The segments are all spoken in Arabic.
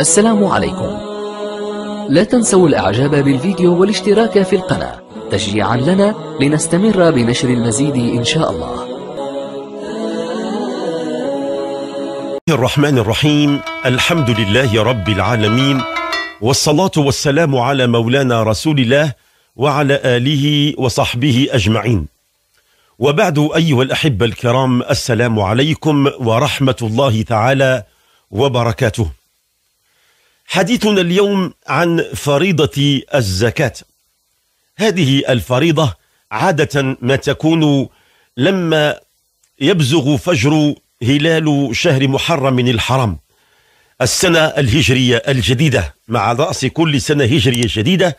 السلام عليكم لا تنسوا الاعجاب بالفيديو والاشتراك في القناة تشجيعا لنا لنستمر بنشر المزيد ان شاء الله الرحمن الرحيم الحمد لله رب العالمين والصلاة والسلام على مولانا رسول الله وعلى آله وصحبه أجمعين وبعد أيها الأحبة الكرام السلام عليكم ورحمة الله تعالى وبركاته حديثنا اليوم عن فريضة الزكاة هذه الفريضة عادة ما تكون لما يبزغ فجر هلال شهر محرم من الحرام السنة الهجرية الجديدة مع رأس كل سنة هجرية جديدة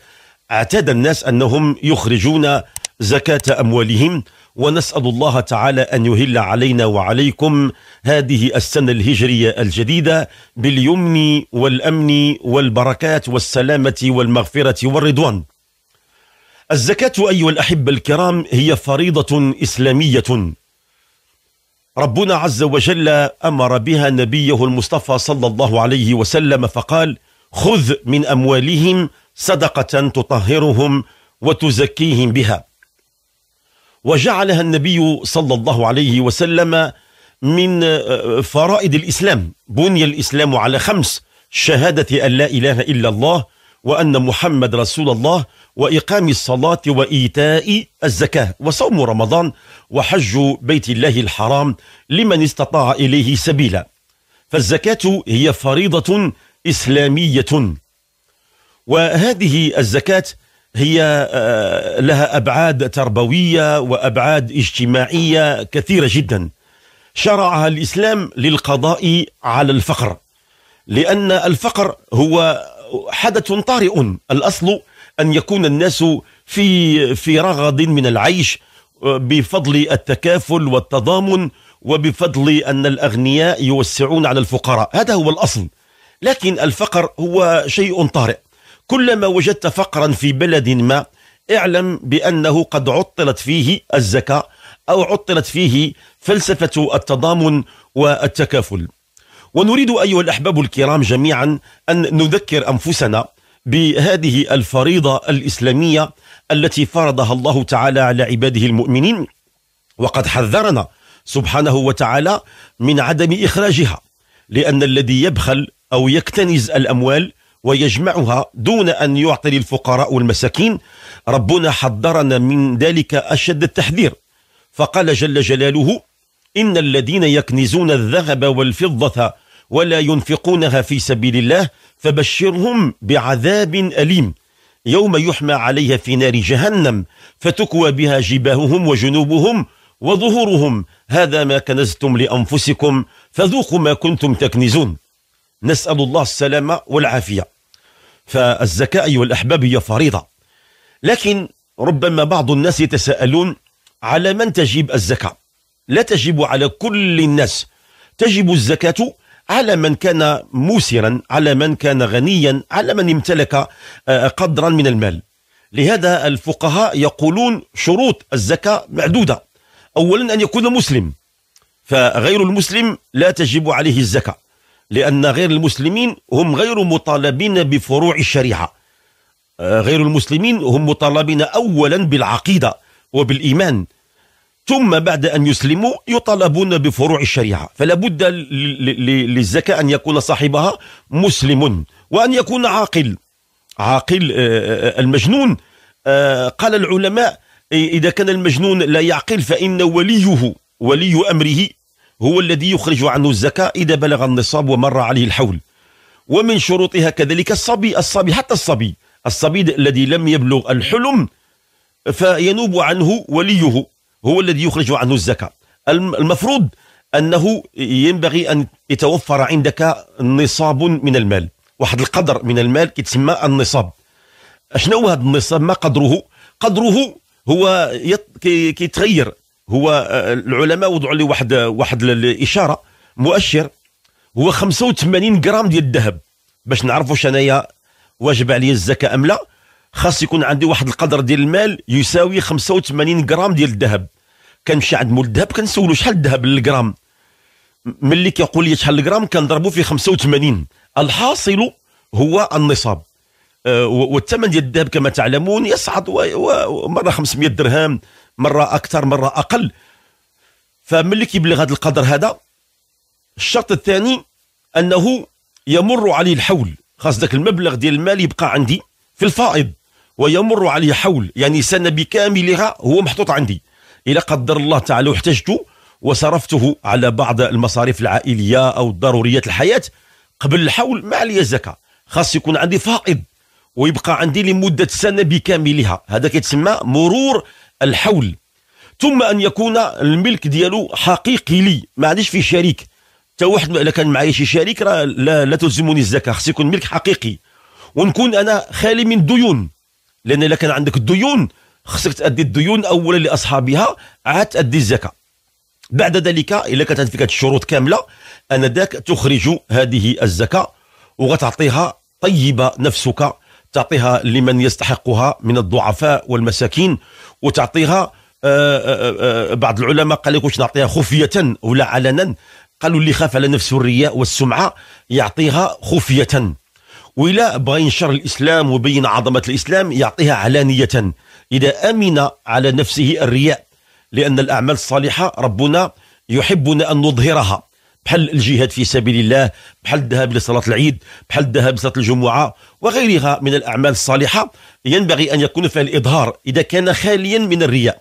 اعتاد الناس أنهم يخرجون زكاة أموالهم ونسأل الله تعالى أن يهل علينا وعليكم هذه السنة الهجرية الجديدة باليمن والأمن والبركات والسلامة والمغفرة والرضوان الزكاة أيها الأحبة الكرام هي فريضة إسلامية ربنا عز وجل أمر بها نبيه المصطفى صلى الله عليه وسلم فقال خذ من أموالهم صدقة تطهرهم وتزكيهم بها وجعلها النبي صلى الله عليه وسلم من آه، فرائد الإسلام بني الإسلام على خمس شهادة أن لا إله إلا الله وأن محمد رسول الله وإقام الصلاة وإيتاء الزكاة وصوم رمضان وحج بيت الله الحرام لمن استطاع إليه سبيلا فالزكاة هي فريضة إسلامية وهذه الزكاه هي آه، لها ابعاد تربويه وابعاد اجتماعيه كثيره جدا شرعها الاسلام للقضاء على الفقر لان الفقر هو حدث طارئ الاصل ان يكون الناس في في رغد من العيش آه، بفضل التكافل والتضامن وبفضل ان الاغنياء يوسعون على الفقراء هذا هو الاصل لكن الفقر هو شيء طارئ كلما وجدت فقرا في بلد ما اعلم بأنه قد عطلت فيه الزكاة أو عطلت فيه فلسفة التضامن والتكافل ونريد أيها الأحباب الكرام جميعا أن نذكر أنفسنا بهذه الفريضة الإسلامية التي فرضها الله تعالى على عباده المؤمنين وقد حذرنا سبحانه وتعالى من عدم إخراجها لأن الذي يبخل أو يكتنز الأموال ويجمعها دون أن يعطي للفقراء والمساكين ربنا حذرنا من ذلك أشد التحذير فقال جل جلاله إن الذين يكنزون الذهب والفضة ولا ينفقونها في سبيل الله فبشرهم بعذاب أليم يوم يحمى عليها في نار جهنم فتكوى بها جباههم وجنوبهم وظهورهم هذا ما كنزتم لأنفسكم فذوقوا ما كنتم تكنزون نسأل الله السلامة والعافية فالزكاة أيها الأحباب هي فريضة لكن ربما بعض الناس يتساءلون على من تجب الزكاة لا تجب على كل الناس تجب الزكاة على من كان موسرا على من كان غنيا على من امتلك آه، قدرا من المال لهذا الفقهاء يقولون شروط الزكاة معدودة أولا أن يكون مسلم فغير المسلم لا تجب عليه الزكاة لأن غير المسلمين هم غير مطالبين بفروع الشريعة آه، غير المسلمين هم مطالبين أولا بالعقيدة وبالإيمان ثم بعد أن يسلموا يطالبون بفروع الشريعة فلا بد للزكاة أن يكون صاحبها مسلم وأن يكون عاقل عاقل آه، آه، المجنون قال العلماء إذا كان المجنون لا يعقل فإن وليه ولي أمره هو الذي يخرج عنه الزكاة إذا بلغ النصاب ومر عليه الحول ومن شروطها كذلك الصبي الصبي حتى الصبي الصبي الذي لم يبلغ الحلم فينوب عنه وليه هو الذي يخرج عنه الزكاة المفروض أنه ينبغي أن يتوفر عندك نصاب من المال واحد القدر من المال كتسمى النصاب شنو هذا النصاب ما قدره قدره هو كيتغير هو آه، العلماء وضعوا لي واحد آه، واحد الاشاره مؤشر هو 85 غرام ديال الذهب باش نعرفوا واش انايا واجب علي الزكاه ام لا خاص يكون عندي واحد القدر ديال المال يساوي 85 غرام ديال الذهب كنمشي عند مول الذهب كنسولو شحال الذهب للغرام ملي كيقول لي شحال الغرام كنضربو في 85 الحاصل هو النصاب آه، والثمن ديال الذهب كما تعلمون يصعد مره 500 درهم مره اكثر مره اقل فملي كيبلغ هذا القدر هذا الشرط الثاني انه يمر عليه الحول خاص ذاك المبلغ ديال المال يبقى عندي في الفائض ويمر عليه حول يعني سنه بكاملها هو محطوط عندي الى قدر الله تعالى واحتجت وصرفته على بعض المصاريف العائليه او ضروريات الحياه قبل الحول ما علي الزكاه خاص يكون عندي فائض ويبقى عندي لمده سنه بكاملها هذا كيتسمى مرور الحول ثم ان يكون الملك ديالو حقيقي لي ما عنديش فيه شريك حتى واحد الا كان معايا شي شريك راه لا, لا تلزمني الزكاه خص يكون ملك حقيقي ونكون انا خالي من الديون لان الا كان عندك الديون خصك تادي الديون اولا لاصحابها عاد تادي الزكاه بعد ذلك الا كانت فيك الشروط كامله انذاك تخرج هذه الزكاه وغتعطيها طيبه نفسك تعطيها لمن يستحقها من الضعفاء والمساكين وتعطيها آه، آه، آه، بعض العلماء قال لك واش نعطيها خفيه ولا علنا قالوا اللي خاف على نفسه الرياء والسمعه يعطيها خفيه ولا بغى ينشر الاسلام وبين عظمه الاسلام يعطيها علانيه اذا امن على نفسه الرياء لان الاعمال الصالحه ربنا يحبنا ان نظهرها بحال الجهاد في سبيل الله بحال الذهاب لصلاة العيد بحال الذهاب لصلاة الجمعة وغيرها من الأعمال الصالحة ينبغي أن يكون فيها الإظهار إذا كان خاليا من الرياء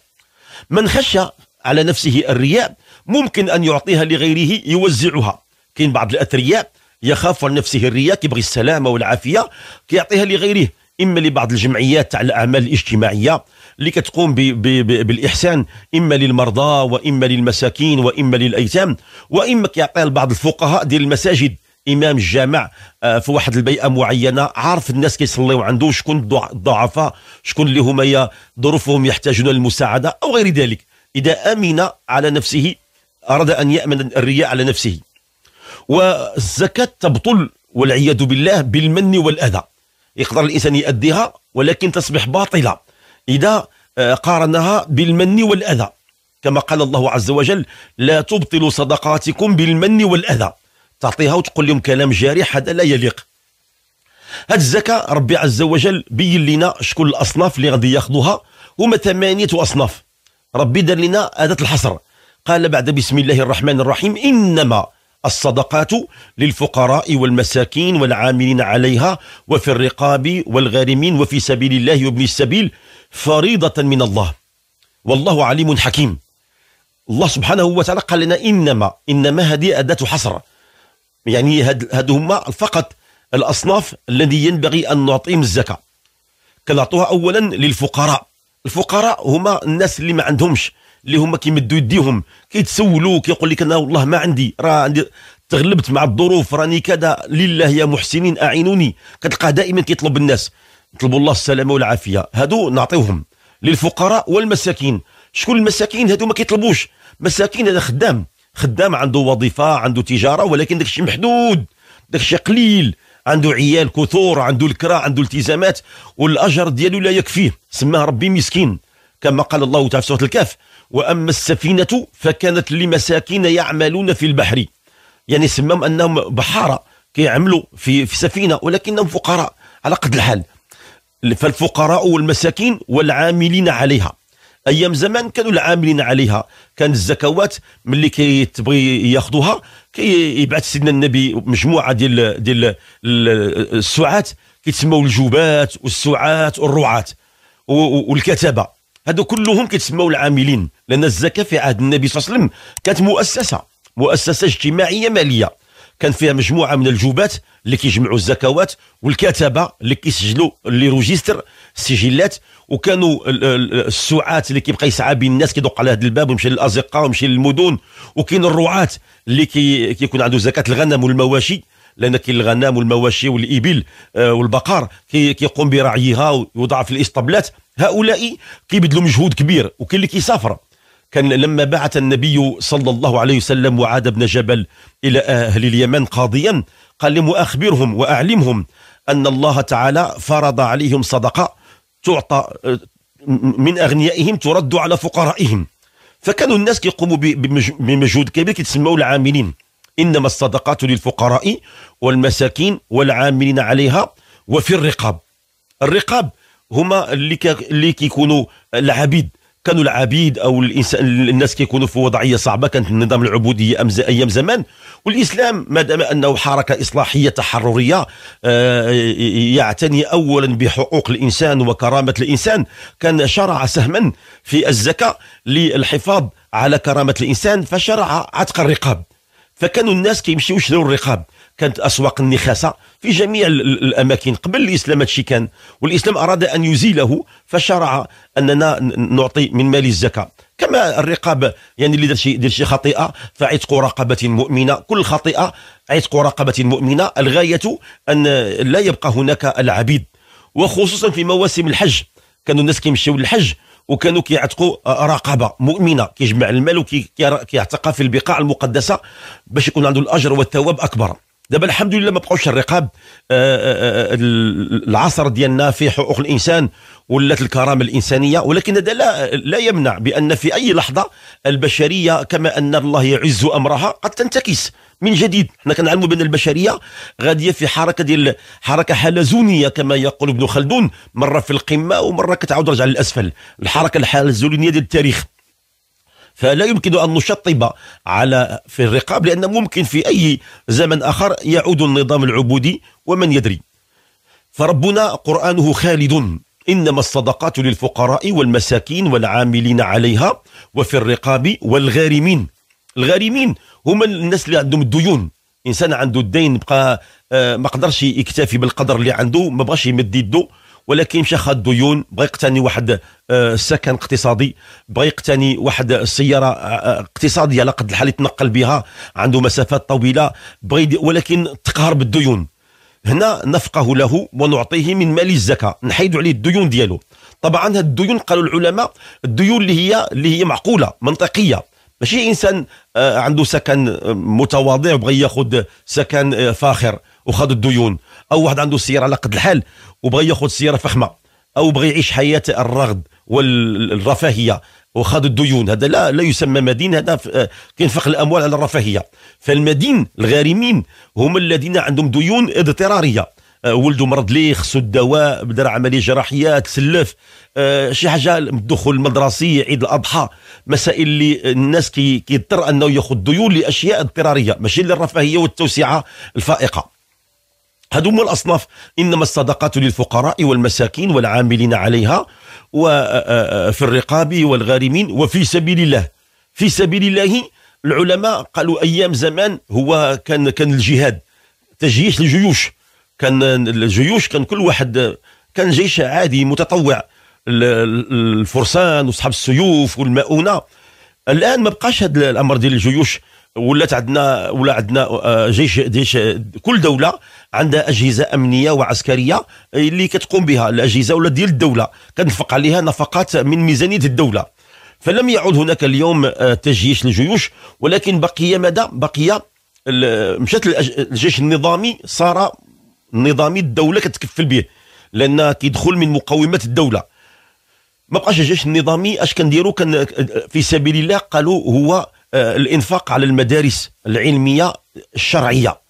من خشى على نفسه الرياء ممكن أن يعطيها لغيره يوزعها كاين بعض الأثرياء يخاف على نفسه الرياء كيبغي السلامة والعافية كيعطيها لغيره إما لبعض الجمعيات تاع الأعمال الاجتماعية اللي كتقوم بالاحسان اما للمرضى واما للمساكين واما للايتام واما كيعطيها لبعض الفقهاء ديال المساجد امام الجامع آه، في واحد البيئه معينه عارف الناس كيصليو عنده شكون الضعفاء شكون اللي هما ظروفهم يحتاجون للمساعده او غير ذلك اذا امن على نفسه اراد ان يامن الرياء على نفسه والزكاه تبطل والعياذ بالله بالمن والاذى يقدر الانسان يؤديها ولكن تصبح باطله إذا آه، قارنها بالمن والأذى كما قال الله عز وجل لا تبطلوا صدقاتكم بالمن والأذى تعطيها وتقول لهم كلام جارح هذا لا يليق هاد الزكاة ربي عز وجل بين لنا شكون الأصناف اللي غادي ياخذوها هما ثمانية أصناف ربي دار لنا أداة الحصر قال بعد بسم الله الرحمن الرحيم إنما الصدقات للفقراء والمساكين والعاملين عليها وفي الرقاب والغارمين وفي سبيل الله وابن السبيل فريضة من الله والله عليم حكيم الله سبحانه وتعالى قال لنا إنما إنما هذه أداة حصر يعني هاد هما فقط الأصناف الذي ينبغي أن نعطيهم الزكاة كنعطوها أولا للفقراء الفقراء هما الناس اللي ما عندهمش اللي هما كيمدوا يديهم كيتسولوا كيقول لك انا والله ما عندي راه عندي تغلبت مع الظروف راني كذا لله يا محسنين اعينوني كتلقاه دائما كيطلب الناس نطلبوا الله السلامه والعافيه هادو نعطيوهم للفقراء والمساكين شكون المساكين هادو ما كيطلبوش مساكين هذا خدام خدام عنده وظيفه عنده تجاره ولكن داكشي محدود داكشي قليل عنده عيال كثور عنده الكرا عنده التزامات والاجر ديالو لا يكفيه سماه ربي مسكين كما قال الله تعالى في سورة الكهف وأما السفينة فكانت لمساكين يعملون في البحر يعني سماهم أنهم بحارة كيعملوا في, في سفينة ولكنهم فقراء على قد الحال فالفقراء والمساكين والعاملين عليها ايام زمان كانوا العاملين عليها كان الزكوات ملي كيتبغي ياخذوها كيبعث سيدنا النبي مجموعه ديال ديال السعات كيتسموا الجوبات والسعات والرعاة والكتبه هادو كلهم كيتسموا العاملين لان الزكاه في عهد النبي صلى الله عليه وسلم كانت مؤسسه مؤسسه اجتماعيه ماليه كان فيها مجموعه من الجوبات اللي كيجمعوا الزكوات والكتبه اللي كيسجلوا اللي روجيستر السجلات وكانوا السعات اللي كيبقى يسعى بين الناس كيدق على هذا الباب ويمشي للازقه ويمشي للمدن وكاين الرعاة اللي كي كيكون عنده زكاه الغنم والمواشي لان كاين الغنم والمواشي والابل آه، والبقر كيقوم كي برعيها ويوضع في الاسطبلات هؤلاء كيبذلوا مجهود كبير وكاين اللي كيسافر كان لما بعث النبي صلى الله عليه وسلم وعاد بن جبل إلى أهل اليمن قاضيا قال لهم وأخبرهم وأعلمهم أن الله تعالى فرض عليهم صدقة تعطى من أغنيائهم ترد على فقرائهم فكانوا الناس كيقوموا بمجهود كبير كيتسموا العاملين إنما الصدقات للفقراء والمساكين والعاملين عليها وفي الرقاب الرقاب هما اللي اللي كيكونوا العبيد كانوا العبيد او الانسان الناس كيكونوا في وضعيه صعبه كانت النظام العبوديه ايام زمان والاسلام ما دام انه حركه اصلاحيه تحرريه آه، يعتني اولا بحقوق الانسان وكرامه الانسان كان شرع سهما في الزكاه للحفاظ على كرامه الانسان فشرع عتق الرقاب فكانوا الناس كيمشيو يشريو الرقاب كانت اسواق النخاسه في جميع الاماكن قبل الاسلام هادشي كان والاسلام اراد ان يزيله فشرع اننا نعطي من مال الزكاه كما الرقاب يعني اللي دار شي دير شي خطيئه فعتق رقبه مؤمنه كل خطيئه عتق رقبه مؤمنه الغايه ان لا يبقى هناك العبيد وخصوصا في مواسم الحج كانوا الناس كيمشيو للحج وكانوا كيعتقوا رقبه مؤمنه كيجمع المال وكيعتقها في البقاع المقدسه باش يكون عنده الاجر والثواب اكبر دابا الحمد لله ما بقاوش الرقاب آه، آه، آه، العصر ديالنا في حقوق الانسان ولات الكرامه الانسانيه ولكن هذا لا لا يمنع بان في اي لحظه البشريه كما ان الله يعز امرها قد تنتكس من جديد حنا كنعلموا بان البشريه غاديه في حركه ديال حركه حلزونيه كما يقول ابن خلدون مره في القمه ومره كتعاود رجع للاسفل الحركه الحلزونيه ديال التاريخ فلا يمكن أن نشطب على في الرقاب لأن ممكن في أي زمن آخر يعود النظام العبودي ومن يدري فربنا قرآنه خالد إنما الصدقات للفقراء والمساكين والعاملين عليها وفي الرقاب والغارمين الغارمين هم الناس اللي عندهم الديون إنسان عنده الدين بقى آه، ما قدرش يكتفي بالقدر اللي عنده ما بغاش يمد يده ولكن مشى خد ديون بغى يقتني واحد السكن آه، اقتصادي بغى يقتني واحد السياره آه، آه، اقتصاديه على قد الحال يتنقل بها عنده مسافات طويله بغى ولكن تقهر بالديون هنا نفقه له ونعطيه من مال الزكاه نحيد عليه الديون ديالو طبعا هاد الديون قالوا العلماء الديون اللي هي اللي هي معقوله منطقيه ماشي انسان عنده سكن متواضع بغى ياخذ سكن فاخر وخذ الديون او واحد عنده سياره على قد الحال وبغى ياخذ سياره فخمه او بغى يعيش حياه الرغد والرفاهيه وخاض الديون هذا لا لا يسمى مدين هذا كينفق الاموال على الرفاهيه فالمدين الغارمين هم الذين عندهم ديون اضطراريه آه، ولده مرض ليه خصو الدواء دار عمليه جراحيه تسلف آه، شي حاجه الدخول المدرسي عيد الاضحى مسائل اللي الناس كيضطر كي انه ياخذ ديون لاشياء اضطراريه ماشي للرفاهيه والتوسعه الفائقه هذوما الأصناف إنما الصدقات للفقراء والمساكين والعاملين عليها وفي الرقاب والغارمين وفي سبيل الله في سبيل الله العلماء قالوا أيام زمان هو كان كان الجهاد تجيش الجيوش كان الجيوش كان كل واحد كان جيش عادي متطوع الفرسان واصحاب السيوف والمؤونه الان ما بقاش هذا الامر ديال الجيوش ولات عندنا ولا عندنا آه، جيش جيش كل دوله عندها اجهزه امنيه وعسكريه اللي كتقوم بها الاجهزه ولا ديال الدوله كنفق عليها نفقات من ميزانيه الدوله فلم يعد هناك اليوم آه، تجيش للجيوش ولكن بقي ماذا بقي مشات الجيش النظامي صار نظامي الدوله كتكفل به لان كيدخل من مقومات الدوله ما بقاش الجيش النظامي اش كنديروا كان في سبيل الله قالوا هو آه، الانفاق على المدارس العلميه الشرعيه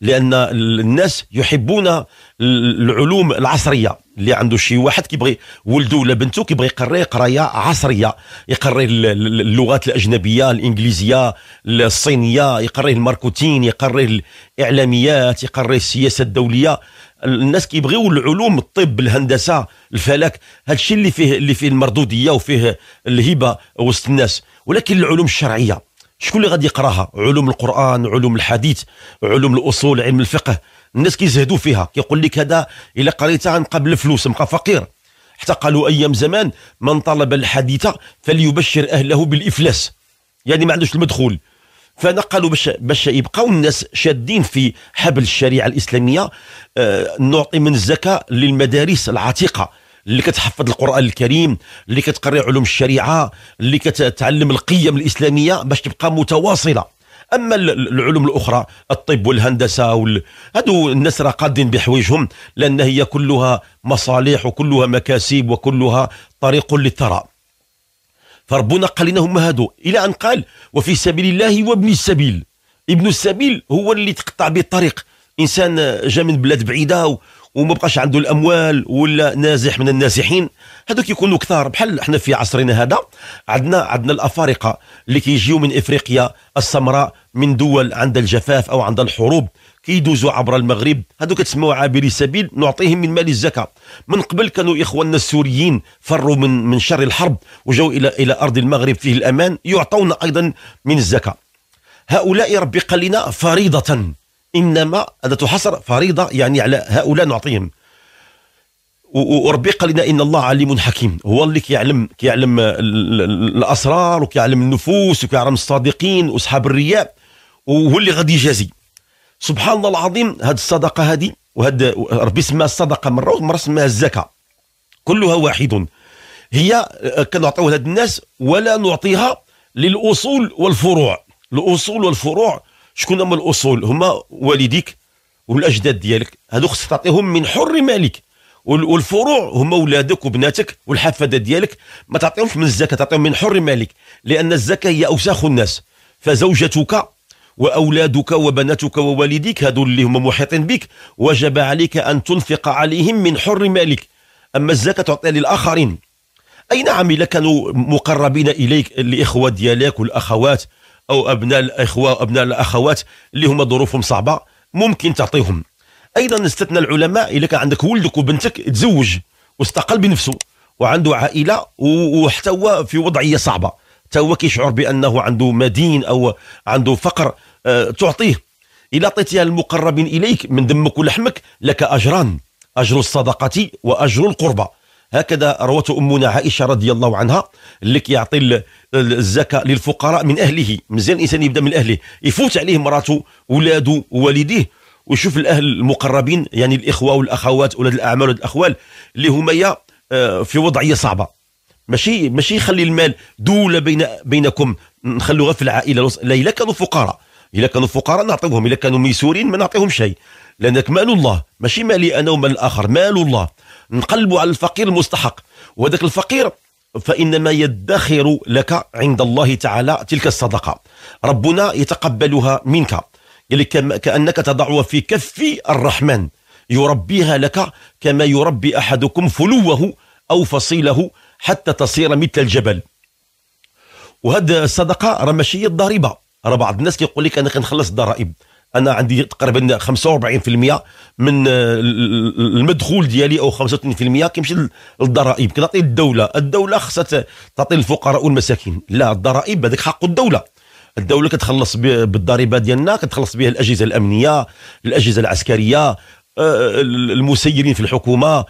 لان الناس يحبون العلوم العصريه اللي عنده شي واحد كيبغي ولده ولا بنته كيبغي يقري قرايه عصريه يقري اللغات الاجنبيه الانجليزيه الصينيه يقري الماركتين يقري الاعلاميات يقري السياسه الدوليه الناس كيبغيو العلوم الطب الهندسه الفلك هذا الشيء اللي فيه اللي فيه المردوديه وفيه الهبه وسط الناس ولكن العلوم الشرعيه شكون اللي غادي يقراها علوم القران علوم الحديث علوم الاصول علم الفقه الناس كيزهدوا فيها كيقول لك هذا الا قريتها عن قبل فلوس نبقى فقير حتى قالوا ايام زمان من طلب الحديث فليبشر اهله بالافلاس يعني ما عندوش المدخول فنقلوا باش باش يبقاو الناس شادين في حبل الشريعه الاسلاميه آه نعطي من الزكاه للمدارس العتيقه اللي كتحفظ القران الكريم اللي كتقري علوم الشريعه اللي كتعلم القيم الاسلاميه باش تبقى متواصله اما العلوم الاخرى الطب والهندسه وال... هادو الناس راه قادين بحوايجهم لان هي كلها مصالح وكلها مكاسب وكلها طريق للثراء فربنا قال لنا هم هادو الى ان قال وفي سبيل الله وابن السبيل ابن السبيل هو اللي تقطع به الطريق انسان جا من بلاد بعيده وما بقاش عنده الاموال ولا نازح من النازحين هذوك يكونوا كثار بحال احنا في عصرنا هذا عندنا عندنا الافارقه اللي كيجيو من افريقيا السمراء من دول عند الجفاف او عند الحروب كيدوزوا عبر المغرب هذو كتسموا عابري سبيل نعطيهم من مال الزكاه من قبل كانوا اخواننا السوريين فروا من من شر الحرب وجاوا الى الى ارض المغرب فيه الامان يعطون ايضا من الزكاه هؤلاء ربي قال لنا فريضه انما هذا تحصر فريضه يعني على هؤلاء نعطيهم وربي قال لنا ان الله عليم حكيم هو اللي كيعلم كيعلم الاسرار وكيعلم النفوس وكيعلم الصادقين واصحاب الرياء وهو اللي غادي يجازي سبحان الله العظيم هاد الصدقه هذه وهاد ربي سماها الصدقه مره ومره سماها الزكاه كلها واحد هي آه، كنعطيوها لهاد الناس ولا نعطيها للاصول والفروع الاصول والفروع شكون هما الاصول هما والديك والاجداد ديالك هادو خصك تعطيهم من حر مالك والفروع هما ولادك وبناتك والحفاده ديالك ما تعطيهمش من الزكاه تعطيهم من حر مالك لان الزكاه هي اوساخ الناس فزوجتك واولادك وبناتك ووالديك هادو اللي هما محيطين بك وجب عليك ان تنفق عليهم من حر مالك اما الزكاه تعطيها للاخرين اي نعم اذا كانوا مقربين اليك الاخوه ديالك والاخوات او ابناء الاخوه وابناء الاخوات اللي هما ظروفهم صعبه ممكن تعطيهم ايضا استثنى العلماء اذا كان عندك ولدك وبنتك تزوج واستقل بنفسه وعنده عائله وحتى هو في وضعيه صعبه حتى هو كيشعر بانه عنده مدين او عنده فقر أه تعطيه اذا اعطيتها المقربين اليك من دمك ولحمك لك اجران اجر الصدقه واجر القربى هكذا روت أمنا عائشة رضي الله عنها اللي كيعطي الزكاة للفقراء من أهله مزيان الإنسان يبدأ من أهله يفوت عليه مراته ولاده ووالديه ويشوف الأهل المقربين يعني الإخوة والأخوات أولاد الأعمال والأخوال الأخوال اللي هما آه، في وضعية صعبة ماشي ماشي يخلي المال دولة بين بينكم نخلوها في العائلة لا إلا كانوا فقراء إلا كانوا فقراء نعطيهم إلا كانوا ميسورين ما نعطيهم شيء لأنك مال الله ماشي مالي أنا ومال الآخر مال الله نقلبوا على الفقير المستحق وذاك الفقير فإنما يدخر لك عند الله تعالى تلك الصدقة ربنا يتقبلها منك يعني كأنك تضعها في كف الرحمن يربيها لك كما يربي أحدكم فلوه أو فصيله حتى تصير مثل الجبل وهذا الصدقة راه ماشي هي الضريبة راه بعض الناس كيقول لك أنا كنخلص الضرائب انا عندي تقريبا 45% من آه، المدخول ديالي او 25% كيمشي للضرائب كنعطي الدوله الدوله خصها تعطي الفقراء والمساكين لا الضرائب هذاك حق الدوله الدوله كتخلص بالضريبه ديالنا كتخلص بها الاجهزه الامنيه الاجهزه العسكريه آه، المسيرين في الحكومه آه،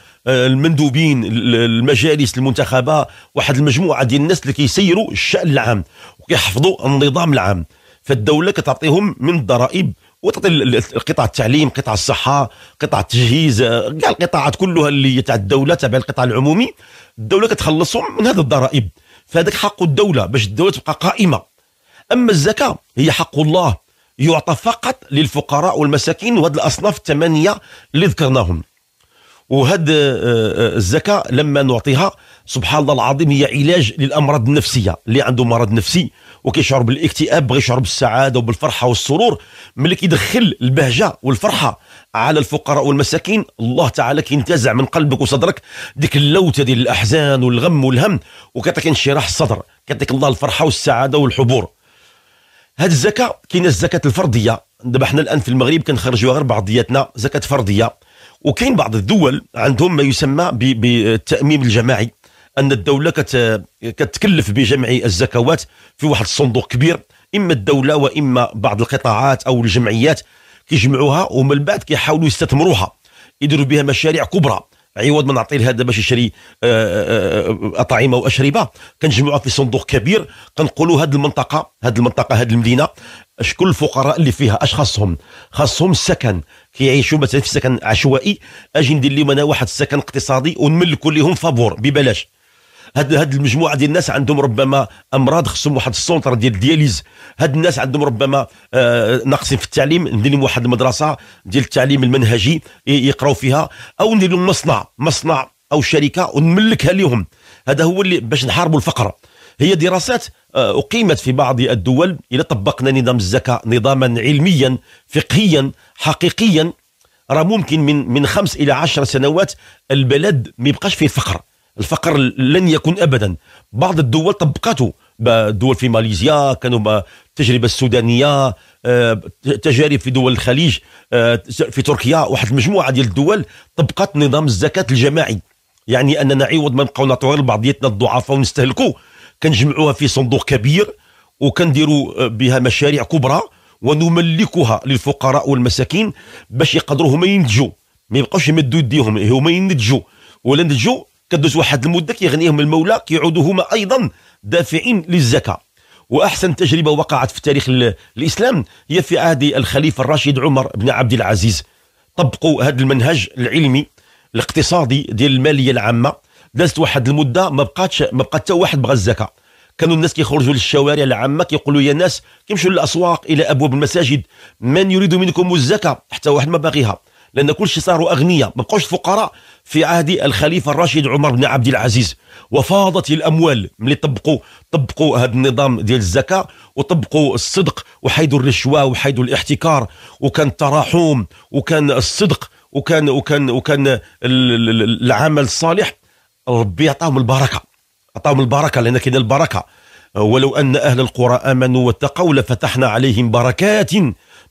المندوبين المجالس المنتخبه واحد المجموعه ديال الناس اللي كيسيروا الشان العام وكيحفظوا النظام العام فالدوله كتعطيهم من الضرائب وتعطي القطاع التعليم قطاع الصحه قطاع التجهيز كاع آه، القطاعات كلها اللي تاع الدوله تابع القطاع العمومي الدوله كتخلصهم من هذا الضرائب فهذاك حق الدوله باش الدوله تبقى قائمه اما الزكاه هي حق الله يعطى فقط للفقراء والمساكين وهذه الاصناف الثمانيه اللي ذكرناهم وهذ آه، آه، الزكاه لما نعطيها سبحان الله العظيم هي علاج للامراض النفسيه اللي عنده مرض نفسي وكيشعر بالاكتئاب بغى يشعر بالسعاده وبالفرحه والسرور ملي كيدخل البهجه والفرحه على الفقراء والمساكين الله تعالى كينتزع من قلبك وصدرك ديك اللوته ديال الاحزان والغم والهم وكيعطيك انشراح الصدر كيعطيك الله الفرحه والسعاده والحبور هذه الزكاه كاينه الزكاه الفرديه دابا حنا الان في المغرب كنخرجوها غير بعضياتنا زكاه فرديه وكاين بعض الدول عندهم ما يسمى بالتاميم الجماعي ان الدوله كت... كتكلف بجمع الزكوات في واحد الصندوق كبير اما الدوله واما بعض القطاعات او الجمعيات كيجمعوها ومن بعد كيحاولوا يستثمروها يديروا بها مشاريع كبرى عوض ما نعطي لهذا باش يشري آه، آه، آه، اطعمه واشربه كنجمعوها في صندوق كبير كنقولوا هذه المنطقه هذه المنطقه هذه المدينه شكون الفقراء اللي فيها اش خاصهم خاصهم السكن كيعيشوا مثلا في سكن عشوائي اجي ندير لهم انا واحد السكن اقتصادي ونملكوا لهم فابور ببلاش هاد هاد المجموعه ديال الناس عندهم ربما امراض خصهم واحد السونتر ديال الدياليز هاد الناس عندهم ربما آه ناقصين في التعليم ندير لهم واحد المدرسه ديال التعليم المنهجي يقراو فيها او ندير لهم مصنع مصنع او شركه ونملكها لهم هذا هو اللي باش نحاربوا الفقر هي دراسات آه، أقيمت في بعض الدول الى طبقنا نظام الزكاة نظاما علميا فقهيا حقيقيا راه ممكن من من خمس إلى عشر سنوات البلد ما يبقاش فيه فقر الفقر لن يكون ابدا بعض الدول طبقته دول في ماليزيا كانوا التجربه السودانيه آه، تجارب في دول الخليج آه، في تركيا واحد المجموعه ديال الدول طبقت نظام الزكاه الجماعي يعني اننا عوض ما نبقاو نعطيوها لبعضياتنا الضعفاء ونستهلكوا كنجمعوها في صندوق كبير وكنديروا آه، بها مشاريع كبرى ونملكها للفقراء والمساكين باش يقدروا هما ينتجوا ما يبقاوش يمدوا يديهم هما ينتجوا ولا نتجوا كدوز واحد المده كيغنيهم المولى كيعودوا هما ايضا دافعين للزكاه واحسن تجربه وقعت في تاريخ الاسلام هي في عهد الخليفه الراشد عمر بن عبد العزيز طبقوا هذا المنهج العلمي الاقتصادي ديال الماليه العامه دازت واحد المده ما بقاتش ما بقى حتى واحد بغى الزكاه كانوا الناس كيخرجوا للشوارع العامه كيقولوا يا ناس كيمشوا للاسواق الى ابواب المساجد من يريد منكم الزكاه حتى واحد ما باغيها لان كل شيء صاروا اغنياء ما بقوش فقراء في عهد الخليفه الراشد عمر بن عبد العزيز وفاضت الاموال ملي طبقوا طبقوا هذا النظام ديال الزكاه وطبقوا الصدق وحيدوا الرشوه وحيدوا الاحتكار وكان التراحم وكان الصدق وكان وكان وكان العمل الصالح ربي عطاهم البركه عطاهم البركه لان كاين البركه ولو ان اهل القرى امنوا واتقوا لفتحنا عليهم بركات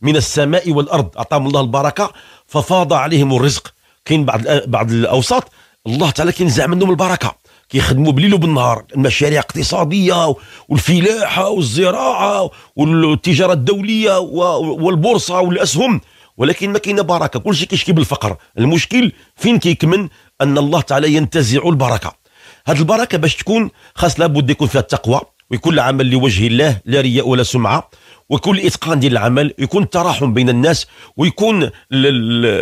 من السماء والارض اعطاهم الله البركه ففاض عليهم الرزق كاين بعض بعض الاوساط الله تعالى كينزع منهم البركه كيخدموا بالليل وبالنهار المشاريع اقتصاديه والفلاحه والزراعه والتجاره الدوليه والبورصه والاسهم ولكن ما كاين بركه كل شيء كيشكي بالفقر المشكل فين كيكمن ان الله تعالى ينتزع البركه هذه البركه باش تكون خاص لابد يكون فيها التقوى ويكون العمل لوجه الله لا رياء ولا سمعه ويكون اتقان ديال العمل يكون تراحم بين الناس ويكون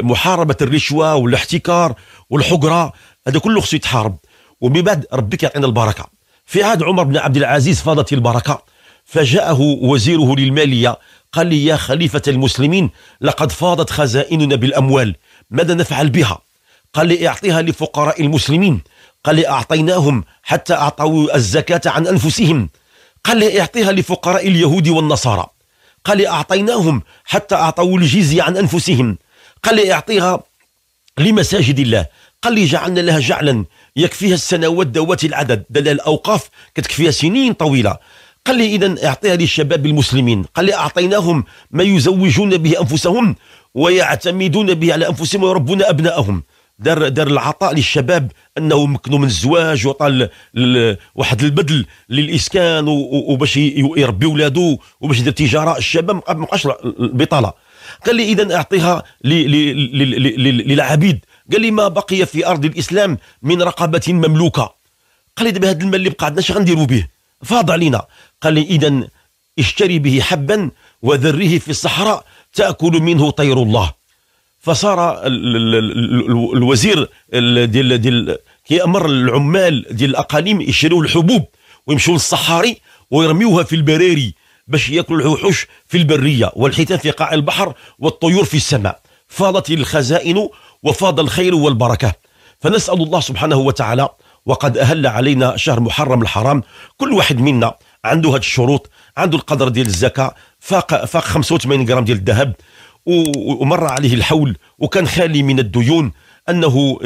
محاربه الرشوه والاحتكار والحقره هذا كله خصو يتحارب ومن بعد ربي كيعطينا البركه في عهد عمر بن عبد العزيز فاضت البركه فجاءه وزيره للماليه قال لي يا خليفه المسلمين لقد فاضت خزائننا بالاموال ماذا نفعل بها قال لي اعطيها لفقراء المسلمين قال لي اعطيناهم حتى اعطوا الزكاه عن انفسهم قال لي اعطيها لفقراء اليهود والنصارى قال أعطيناهم حتى أعطوا الجزية عن أنفسهم قال لي أعطيها لمساجد الله قال لي جعلنا لها جعلا يكفيها السنوات ذوات العدد دلال الأوقاف كتكفيها سنين طويلة قال لي إذا أعطيها للشباب المسلمين قال لي أعطيناهم ما يزوجون به أنفسهم ويعتمدون به على أنفسهم ويربون أبنائهم دار دار العطاء للشباب انه مكنوا من الزواج وعطى واحد البدل للاسكان وباش يربي ولادو وباش يدير تجاره الشباب ما بقاش البطاله قال لي اذا اعطيها للعبيد قال لي ما بقي في ارض الاسلام من رقبه مملوكه قال لي دابا هذا المال اللي بقى عندنا اش غنديروا به فاض علينا قال لي اذا اشتري به حبا وذريه في الصحراء تاكل منه طير الله فصار الوزير ديال ديال كيامر العمال ديال الاقاليم يشريوا الحبوب ويمشوا للصحاري ويرميوها في البراري باش ياكلوا الوحوش في البريه والحيتان في قاع البحر والطيور في السماء فاضت الخزائن وفاض الخير والبركه فنسال الله سبحانه وتعالى وقد اهل علينا شهر محرم الحرام كل واحد منا عنده هاد الشروط عنده القدر ديال الزكاه فاق فاق 85 غرام ديال الذهب ومر عليه الحول وكان خالي من الديون انه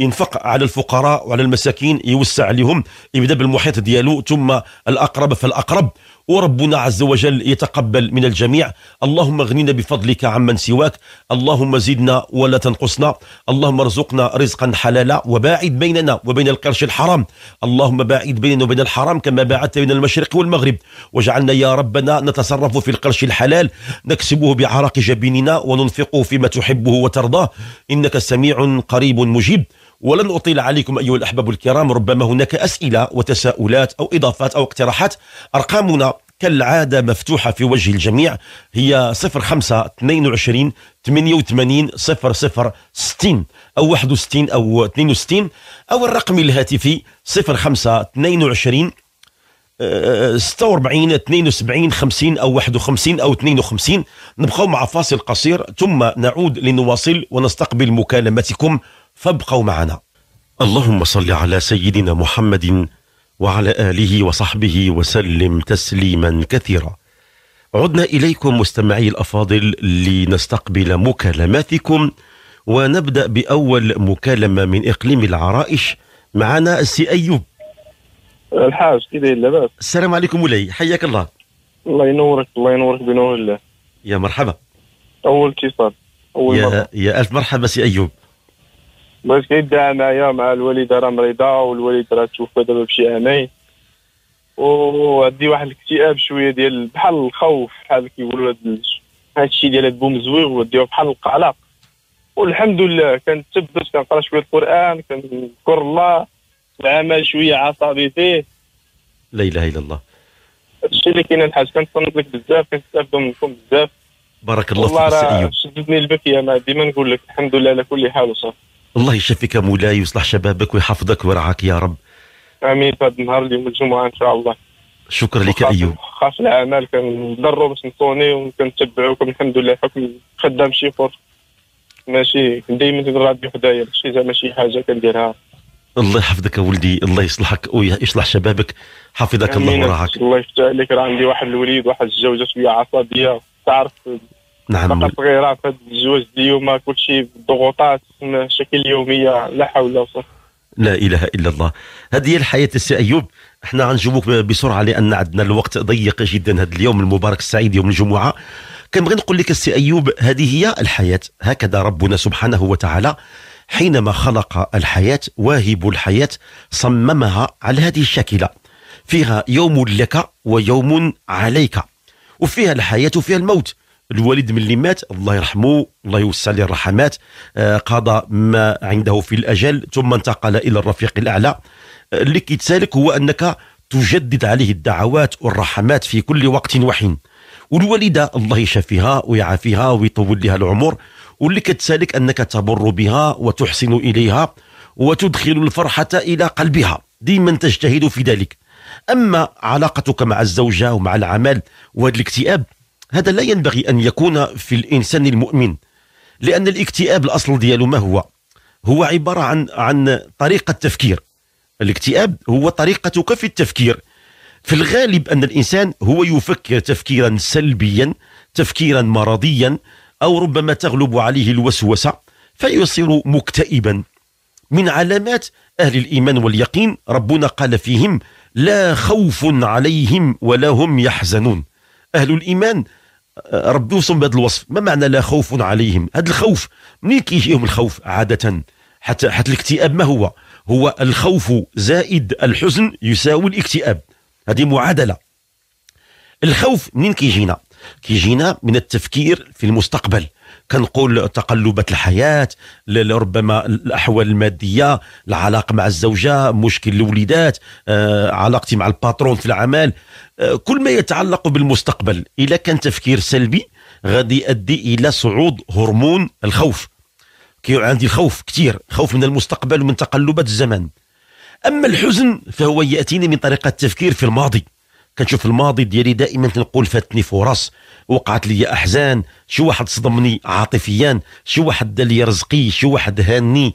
ينفق آه، آه، على الفقراء وعلى المساكين يوسع عليهم يبدا بالمحيط ديالو ثم الاقرب فالاقرب وربنا عز وجل يتقبل من الجميع اللهم اغننا بفضلك عمن سواك اللهم زدنا ولا تنقصنا اللهم ارزقنا رزقا حلالا وباعد بيننا وبين القرش الحرام اللهم باعد بيننا وبين الحرام كما باعدت بين المشرق والمغرب واجعلنا يا ربنا نتصرف في القرش الحلال نكسبه بعرق جبيننا وننفقه فيما تحبه وترضاه إنك سميع قريب مجيب ولن أطيل عليكم أيها الأحباب الكرام ربما هناك أسئلة وتساؤلات أو إضافات أو اقتراحات أرقامنا كالعادة مفتوحة في وجه الجميع هي 05 22 88 00 60 أو 61 أو 62 أو الرقم الهاتفي 05 22 46 72 50 او 51 او 52 نبقاو مع فاصل قصير ثم نعود لنواصل ونستقبل مكالمتكم فابقوا معنا اللهم صل على سيدنا محمد وعلى آله وصحبه وسلم تسليما كثيرا عدنا إليكم مستمعي الأفاضل لنستقبل مكالماتكم ونبدأ بأول مكالمة من إقليم العرائش معنا السي أيوب الحاج كيف لاباس السلام عليكم مولاي حياك الله الله ينورك الله ينورك بنور الله يا مرحبا أول اتصال أول يا, يا ألف مرحبا سي أيوب بغيت يبدا معايا مع الوالده راه مريضه والوالد راه توفى دابا بشي عامين وعندي واحد الاكتئاب شويه ديال بحال الخوف بحال كيقولوا هاد الشيء ديال بومزويغ وديو بحال القلق والحمد لله كنتثبت كنقرا شويه القران كنذكر الله العمل شويه عصبي فيه لا اله الا الله هادشي اللي كاين الحاج كنتصنت لك بزاف كنستافدو منكم بزاف بارك الله فيك والله شدتني البكيه ديما نقول لك الحمد لله على كل حال وصافي الله يشفيك يا مولاي ويصلح شبابك ويحفظك ويرعاك يا رب امين في هذا النهار اليوم الجمعه ان شاء الله شكرا لك ايوب خاص الاعمال كنضروا باش نصوني وكنتبعوكم الحمد لله حكم خدام شي فور ماشي دائما الراديو حدايا شي زعما شي حاجه كنديرها الله يحفظك يا ولدي الله يصلحك ويصلح شبابك حفظك الله ورعاك الله يفتح عليك راه عندي واحد الوليد واحد الزوجه شويه عصبيه تعرف نعم غير في الزواج اليوم كلشي بالضغوطات بشكل اليوميه لا حول ولا قوه لا اله الا الله هذه هي الحياه السي ايوب احنا غنجاوبوك بسرعه لان عندنا الوقت ضيق جدا هذا اليوم المبارك السعيد يوم الجمعه كنبغي نقول لك السي ايوب هذه هي الحياه هكذا ربنا سبحانه وتعالى حينما خلق الحياه واهب الحياه صممها على هذه الشاكله فيها يوم لك ويوم عليك وفيها الحياه وفيها الموت الوالد ملي مات الله يرحمه الله يوسع له الرحمات آه، قضى ما عنده في الاجل ثم انتقل الى الرفيق الاعلى آه، اللي كيتسالك هو انك تجدد عليه الدعوات والرحمات في كل وقت وحين والوالده الله يشافيها ويعافيها ويطول لها العمر واللي كتسالك انك تبر بها وتحسن اليها وتدخل الفرحه الى قلبها ديما تجتهد في ذلك اما علاقتك مع الزوجه ومع العمل وهذا الاكتئاب هذا لا ينبغي أن يكون في الإنسان المؤمن لأن الاكتئاب الأصل دياله ما هو هو عبارة عن عن طريقة تفكير الاكتئاب هو طريقتك في التفكير في الغالب أن الإنسان هو يفكر تفكيرا سلبيا تفكيرا مرضيا أو ربما تغلب عليه الوسوسة فيصير مكتئبا من علامات أهل الإيمان واليقين ربنا قال فيهم لا خوف عليهم ولا هم يحزنون أهل الإيمان ربي وصم بهذا الوصف ما معنى لا خوف عليهم هذا الخوف منين كيجيهم الخوف عاده حتى حتى الاكتئاب ما هو هو الخوف زائد الحزن يساوي الاكتئاب هذه معادله الخوف منين كيجينا كيجينا من التفكير في المستقبل كنقول تقلبات الحياه لربما الاحوال الماديه العلاقه مع الزوجه مشكل الوليدات آه، علاقتي مع الباترون في العمل آه، كل ما يتعلق بالمستقبل اذا كان تفكير سلبي غادي يؤدي الى صعود هرمون الخوف كي عندي الخوف كثير خوف من المستقبل ومن تقلبات الزمن اما الحزن فهو ياتيني من طريقه التفكير في الماضي كنشوف الماضي ديالي دائما كنقول فاتني فرص وقعت لي احزان شي واحد صدمني عاطفيا شي واحد دار لي رزقي شي واحد هاني